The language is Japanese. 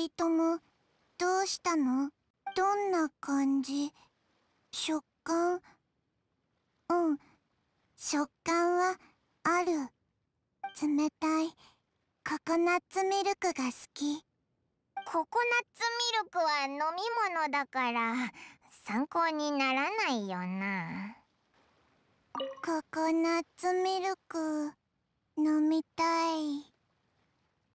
人ともどうしたのどんな感じ食感うん食感はある冷たいココナッツミルクが好きココナッツミルクは飲み物だから参考にならないよなココナッツミルク飲みたい